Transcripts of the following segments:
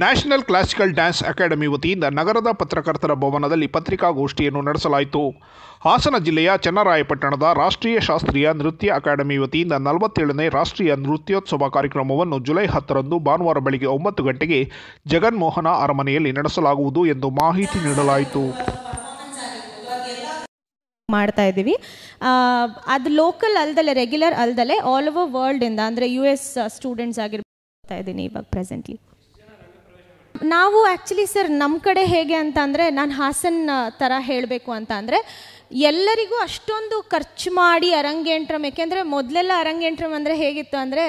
national classical dance academy ವತಿಯಿಂದ ನಗರದ ಪತ್ರಕರ್ತರ ಭವನದಲ್ಲಿ ಪತ್ರಿಕಾಗೋಷ್ಠಿಯನ್ನು ನಡೆಸಲಾಯಿತು ಹಾಸನ ಜಿಲ್ಲೆಯ ಚನ್ನರಾಯಪಟ್ಟಣದ ರಾಷ್ಟ್ರೀಯ ಶಾಸ್ತ್ರೀಯ ನೃತ್ಯ ಅಕಾಡೆಮಿ ವತಿಯಿಂದ ನಲವತ್ತೇಳನೇ ರಾಷ್ಟ್ರೀಯ ನೃತ್ಯೋತ್ಸವ ಕಾರ್ಯಕ್ರಮವನ್ನು ಜುಲೈ ಹತ್ತರಂದು ಭಾನುವಾರ ಬೆಳಗ್ಗೆ ಒಂಬತ್ತು ಗಂಟೆಗೆ ಜಗನ್ಮೋಹನ ಅರಮನೆಯಲ್ಲಿ ನಡೆಸಲಾಗುವುದು ಎಂದು ಮಾಹಿತಿ ನೀಡಲಾಯಿತು ಮಾಡ್ತಾ ಇದ್ದೀವಿ ಅದು ಲೋಕಲ್ ಅಲ್ದಲೆ ರೆಗ್ಯುಲರ್ ಅಲ್ದಲೆ ಆಲ್ ಓವರ್ ಇಂದ ಅಂದರೆ ಯು ಎಸ್ ಸ್ಟೂಡೆಂಟ್ಸ್ ಆಗಿರ್ತಾ ಇದ್ದೀನಿ ಇವಾಗ ಪ್ರೆಸೆಂಟ್ಲಿ ನಾವು ಆ್ಯಕ್ಚುಲಿ ಸರ್ ನಮ್ಮ ಕಡೆ ಹೇಗೆ ಅಂತ ಅಂದರೆ ನಾನು ಹಾಸನ್ ಥರ ಹೇಳಬೇಕು ಅಂತ ಅಂದರೆ ಎಲ್ಲರಿಗೂ ಅಷ್ಟೊಂದು ಖರ್ಚು ಮಾಡಿ ಅರಂಗೇಂಟ್ರಮ್ ಏಕೆಂದರೆ ಮೊದಲೆಲ್ಲ ಅರಂಗೇಂಟ್ರಮ್ ಅಂದರೆ ಹೇಗಿತ್ತು ಅಂದರೆ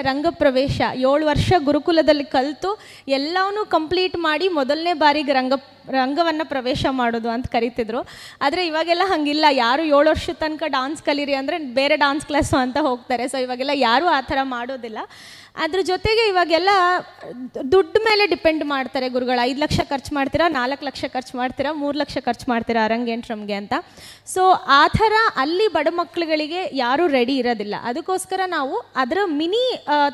ಪ್ರವೇಶ ಏಳು ವರ್ಷ ಗುರುಕುಲದಲ್ಲಿ ಕಲಿತು ಎಲ್ಲವನ್ನೂ ಕಂಪ್ಲೀಟ್ ಮಾಡಿ ಮೊದಲನೇ ಬಾರಿಗೆ ರಂಗ ರಂಗವನ್ನು ಪ್ರವೇಶ ಮಾಡೋದು ಅಂತ ಕರಿತಿದ್ರು ಆದರೆ ಇವಾಗೆಲ್ಲ ಹಾಗಿಲ್ಲ ಯಾರು ಏಳು ವರ್ಷದ ತನಕ ಡಾನ್ಸ್ ಕಲೀರಿ ಅಂದರೆ ಬೇರೆ ಡಾನ್ಸ್ ಕ್ಲಾಸು ಅಂತ ಹೋಗ್ತಾರೆ ಸೊ ಇವಾಗೆಲ್ಲ ಯಾರೂ ಆ ಥರ ಮಾಡೋದಿಲ್ಲ ಅದ್ರ ಜೊತೆಗೆ ಇವಾಗೆಲ್ಲ ದುಡ್ಡು ಮೇಲೆ ಡಿಪೆಂಡ್ ಮಾಡ್ತಾರೆ ಗುರುಗಳು ಐದು ಲಕ್ಷ ಖರ್ಚು ಮಾಡ್ತೀರಾ ನಾಲ್ಕು ಲಕ್ಷ ಖರ್ಚು ಮಾಡ್ತೀರಾ ಮೂರು ಲಕ್ಷ ಖರ್ಚು ಮಾಡ್ತೀರಾ ಅರಂಗೇಂಟ್ರಮ್ಗೆ ಅಂತ ಸೊ ಆ ಥರ ಅಲ್ಲಿ ಬಡ ಮಕ್ಕಳುಗಳಿಗೆ ಯಾರೂ ರೆಡಿ ಇರೋದಿಲ್ಲ ಅದಕ್ಕೋಸ್ಕರ ನಾವು ಅದರ ಮಿನಿ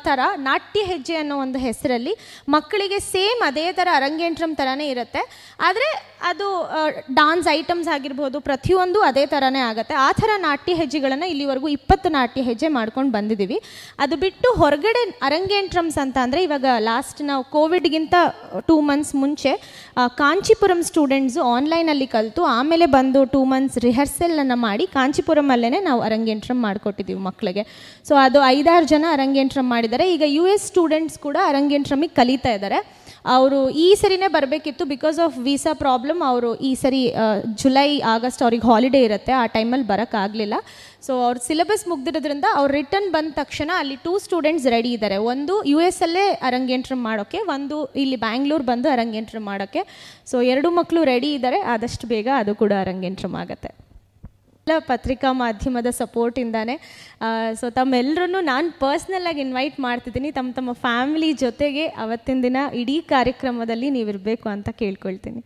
ಥರ ನಾಟ್ಯ ಹೆಜ್ಜೆ ಅನ್ನೋ ಒಂದು ಹೆಸರಲ್ಲಿ ಮಕ್ಕಳಿಗೆ ಸೇಮ್ ಅದೇ ಥರ ಅರಂಗೇಂಟ್ರಮ್ ಥರನೇ ಇರುತ್ತೆ ಆದರೆ ಅದು ಡಾನ್ಸ್ ಐಟಮ್ಸ್ ಆಗಿರ್ಬೋದು ಪ್ರತಿಯೊಂದು ಅದೇ ಥರನೇ ಆಗುತ್ತೆ ಆ ಥರ ನಾಟ್ಯ ಹೆಜ್ಜೆಗಳನ್ನು ಇಲ್ಲಿವರೆಗೂ ಇಪ್ಪತ್ತು ನಾಟ್ಯ ಹೆಜ್ಜೆ ಮಾಡ್ಕೊಂಡು ಬಂದಿದ್ದೀವಿ ಅದು ಬಿಟ್ಟು ಹೊರಗಡೆ ಅರಂಗೇಂಟ್ರಮ್ಸ್ ಅಂತ ಅಂದರೆ ಇವಾಗ ಲಾಸ್ಟ್ ನಾವು ಕೋವಿಡ್ಗಿಂತ ಟೂ ಮಂತ್ಸ್ ಮುಂಚೆ ಕಾಂಚಿಪುರಂ ಸ್ಟೂಡೆಂಟ್ಸು ಆನ್ಲೈನಲ್ಲಿ ಕಲಿತು ಆಮೇಲೆ ಬಂದು ಟೂ ಮಂತ್ಸ್ ರಿಹರ್ಸಲನ್ನು ಮಾಡಿ ಕಾಂಚಿಪುರಮಲ್ಲೇ ನಾವು ಅರಂಗೇಂಟ್ರಮ್ ಮಾಡಿಕೊಟ್ಟಿದ್ದೀವಿ ಮಕ್ಕಳಿಗೆ ಸೊ ಅದು ಐದಾರು ಜನ ಅರಂಗೇಂಟ್ರಮ್ ಮಾಡಿದ್ದಾರೆ ಈಗ ಯು ಎಸ್ ಸ್ಟೂಡೆಂಟ್ಸ್ ಕೂಡ ಅರಂಗೇಂಟ್ರಮಿಗೆ ಕಲಿತಾ ಇದ್ದಾರೆ ಅವರು ಈ ಸರಿನೇ ಬರಬೇಕಿತ್ತು ಬಿಕಾಸ್ ಆಫ್ ವೀಸಾ ಪ್ರಾಬ್ಲಮ್ ಅವರು ಈ ಸರಿ ಜುಲೈ ಆಗಸ್ಟ್ ಅವ್ರಿಗೆ ಹಾಲಿಡೇ ಇರುತ್ತೆ ಆ ಟೈಮಲ್ಲಿ ಬರೋಕ್ಕಾಗಲಿಲ್ಲ ಸೊ ಅವ್ರ ಸಿಲೆಬಸ್ ಮುಗ್ದಿರೋದ್ರಿಂದ ಅವ್ರು ರಿಟರ್ನ್ ಬಂದ ತಕ್ಷಣ ಅಲ್ಲಿ ಟೂ ಸ್ಟೂಡೆಂಟ್ಸ್ ರೆಡಿ ಇದ್ದಾರೆ ಒಂದು ಯು ಎಸ್ ಅಲ್ಲೇ ಅರಂಗ್ಯಂಟ್ರಮ್ ಮಾಡೋಕ್ಕೆ ಒಂದು ಇಲ್ಲಿ ಬ್ಯಾಂಗ್ಳೂರ್ ಬಂದು ಅರಂಗೇಂಟ್ರಿ ಮಾಡೋಕ್ಕೆ ಸೊ ಎರಡು ಮಕ್ಕಳು ರೆಡಿ ಇದ್ದಾರೆ ಆದಷ್ಟು ಬೇಗ ಅದು ಕೂಡ ಅರಂಗೇಂಟ್ರಮ್ ಆಗುತ್ತೆ ಎಲ್ಲ ಪತ್ರಿಕಾ ಮಾಧ್ಯಮದ ಸಪೋರ್ಟಿಂದಾನೆ ಸೊ ತಮ್ಮೆಲ್ಲರೂ ನಾನು ಪರ್ಸ್ನಲ್ಲಾಗಿ ಇನ್ವೈಟ್ ಮಾಡ್ತಿದ್ದೀನಿ ತಮ್ಮ ತಮ್ಮ ಫ್ಯಾಮಿಲಿ ಜೊತೆಗೆ ಅವತ್ತಿನ ದಿನ ಇಡೀ ಕಾರ್ಯಕ್ರಮದಲ್ಲಿ ನೀವಿರಬೇಕು ಅಂತ ಕೇಳ್ಕೊಳ್ತೀನಿ